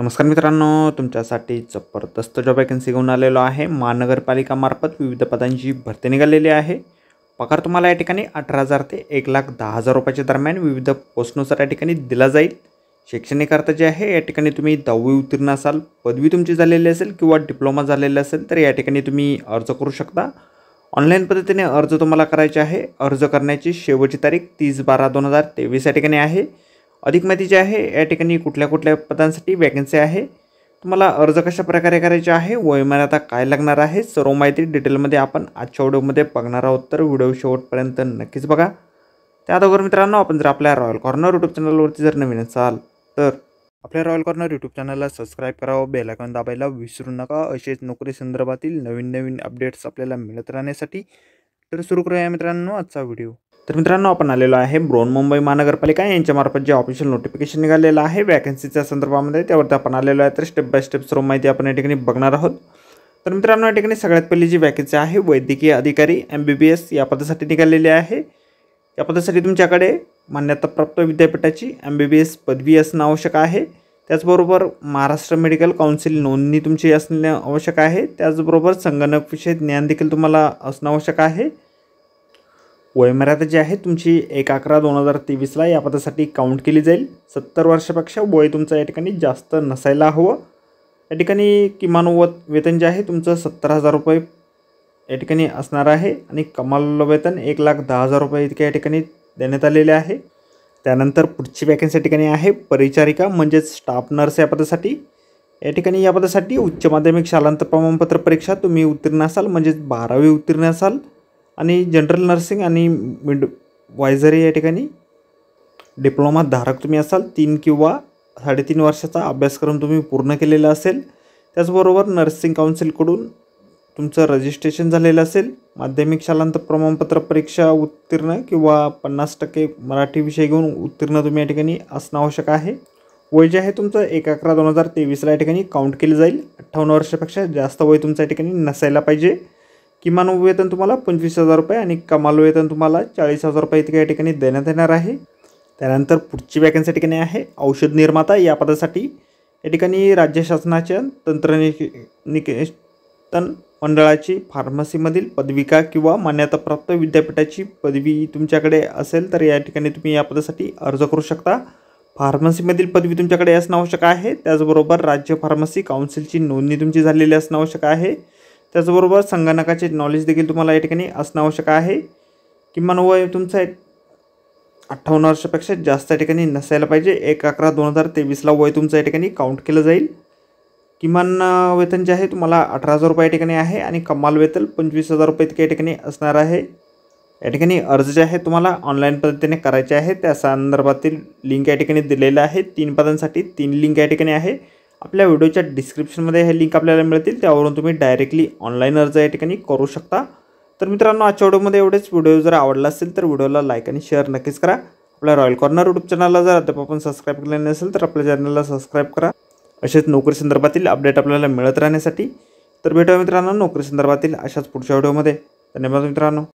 नमस्कार मित्रांनो तुमच्यासाठी जबरदस्त जॉब वॅकन्सी घेऊन आलेलो आहे महानगरपालिकामार्फत विविध पदांची भरती निघालेली आहे पगार तुम्हाला या ठिकाणी अठरा हजार ते एक लाख दहा हजार रुपयाच्या दरम्यान विविध पोस्टनुसार या ठिकाणी दिला जाईल शैक्षणिक अर्थ जे आहे या ठिकाणी तुम्ही दहावी उत्तीर्ण असाल पदवी तुमची झालेली असेल किंवा डिप्लोमा झालेला असेल तर या ठिकाणी तुम्ही अर्ज करू शकता ऑनलाईन पद्धतीने अर्ज तुम्हाला करायचे आहे अर्ज करण्याची शेवटची तारीख तीस बारा दोन हजार तेवीस या ठिकाणी आहे अधिक माहिती जी आहे या ठिकाणी कुठल्या कुठल्या पदांसाठी वॅकन्सी आहे तुम्हाला अर्ज कशा प्रकारे करायचे आहे वयमान आता काय लागणार आहे सर्व माहिती डिटेलमध्ये आपण आजच्या व्हिडिओमध्ये बघणार आहोत तर व्हिडिओ शेवटपर्यंत नक्कीच बघा त्या अगोदर मित्रांनो आपण जर आपल्या रॉयल कॉर्नर यूट्यूब चॅनलवरती जर नवीन असाल तर आपल्या रॉयल कॉर्नर यूट्यूब चॅनलला सबस्क्राईब करावं बेलायकॉन दाबायला विसरू नका असेच नोकरी संदर्भातील नवीन नवीन अपडेट्स आपल्याला मिळत राहण्यासाठी तर सुरू करूया मित्रांनो आजचा व्हिडिओ तर मित्रांनो आपण आलेलो आहे ब्रोन मुंबई महानगरपालिका यांच्यामार्फत जे ऑफिशियल नोटिफिकेशन निघालेलं आहे वॅकन्सीच्या संदर्भामध्ये त्यावरती आपण आलेलो आहे तर स्टेप बाय स्टेप सर्व माहिती आपण या ठिकाणी बघणार आहोत तर मित्रांनो या ठिकाणी सगळ्यात पहिली जी वॅकन्सी आहे वैद्यकीय अधिकारी एम बी बी एस या पदासाठी निघालेली आहे या पदासाठी तुमच्याकडे मान्यताप्राप्त विद्यापीठाची एम बी बी एस पदवी असणं आवश्यक आहे त्याचबरोबर महाराष्ट्र मेडिकल काउन्सिल नोंदणी तुमची असणं आवश्यक आहे त्याचबरोबर संगणक विषय ज्ञान देखील तुम्हाला असणं आवश्यक आहे वयमर्यादा जी आहे तुमची एक अकरा दोन हजार तेवीसला या पदासाठी काउंट केली जाईल सत्तर वर्षापेक्षा वय तुमचं या ठिकाणी जास्त नसायला हवं या ठिकाणी किमान व वेतन जे आहे तुमचं सत्तर हजार रुपये या ठिकाणी असणार आहे आणि कमाल वेतन एक लाख दहा हजार रुपये इतके या ठिकाणी देण्यात आलेले आहे त्यानंतर पुढची वॅकन्सी या ठिकाणी आहे परिचारिका म्हणजेच स्टाफ नर्स या पदासाठी या ठिकाणी या पदासाठी उच्च माध्यमिक शालांत प्रमाणपत्र परीक्षा तुम्ही उत्तीर्ण असाल म्हणजेच बारावी उत्तीर्ण असाल आणि जनरल नर्सिंग आणि मिड वायझरी या ठिकाणी डिप्लोमा धारक तुम्ही असाल तीन किंवा साडेतीन वर्षाचा अभ्यासक्रम तुम्ही पूर्ण केलेला असेल त्याचबरोबर नर्सिंग काउन्सिलकडून तुमचं रजिस्ट्रेशन झालेलं असेल माध्यमिक शालांत प्रमाणपत्र परीक्षा उत्तीर्ण किंवा पन्नास टक्के मराठी विषय घेऊन उत्तीर्ण तुम्ही या ठिकाणी असणं आवश्यक आहे वय जे आहे तुमचं एक अकरा दोन हजार तेवीसला या ठिकाणी काउंट केलं जाईल अठ्ठावन्न वर्षापेक्षा जास्त वय तुमच्या ठिकाणी नसायला पाहिजे किमान वेतन तुम्हाला पंचवीस हजार रुपये आणि कमाल वेतन तुम्हाला चाळीस हजार रुपये इतक्या या ठिकाणी देण्यात येणार आहे त्यानंतर पुढची वॅकन्सी ठिकाणी आहे औषध निर्माता या पदासाठी या ठिकाणी राज्य शासनाच्या तंत्रनिकेतन मंडळाची फार्मसीमधील पदविका किंवा मान्यताप्राप्त विद्यापीठाची पदवी तुमच्याकडे असेल तर या ठिकाणी तुम्ही या पदासाठी अर्ज करू शकता फार्मसीमधील पदवी तुमच्याकडे असणं आवश्यक आहे त्याचबरोबर राज्य फार्मसी काउन्सिलची नोंदणी तुमची झालेली असणं आवश्यक आहे त्याचबरोबर संगणकाचे नॉलेज देखील तुम्हाला या ठिकाणी असणं आवश्यक आहे किमान वय तुमचं एक अठ्ठावन्न वर्षापेक्षा जास्त या ठिकाणी नसायला पाहिजे एक अकरा दोन हजार तेवीसला वय तुमचं या ठिकाणी काउंट केलं जाईल किमान वेतन जे आहे तुम्हाला अठरा हजार रुपये या ठिकाणी आहे आणि कमाल वेतन पंचवीस हजार रुपये इतके या ठिकाणी असणार आहे या ठिकाणी अर्ज जे आहे तुम्हाला ऑनलाईन पद्धतीने करायचे आहे त्या संदर्भातील लिंक या ठिकाणी दिलेलं आहे तीन पदांसाठी तीन लिंक या ठिकाणी आहे आपल्या व्हिडिओच्या डिस्क्रिप्शनमध्ये हे लिंक आपल्याला मिळतील त्यावरून तुम्ही डायरेक्टली ऑनलाईन अर्ज या ठिकाणी करू शकता तर मित्रांनो आजच्या व्हिडिओमध्ये एवढेच व्हिडिओ जर आवडला असेल तर व्हिडिओला लाईक आणि शेअर नक्कीच करा आपल्या रॉयल कॉर्नर यूट्यूब चॅनलला जर अद्याप आपण सबस्क्राईब केले नसेल तर आपल्या चॅनलला सबस्क्राईब करा असेच नोकरी संदर्भातील अपडेट आपल्याला मिळत राहण्यासाठी तर भेटूया मित्रांनो नोकरी संदर्भातील अशाच पुढच्या व्हिडिओमध्ये धन्यवाद मित्रांनो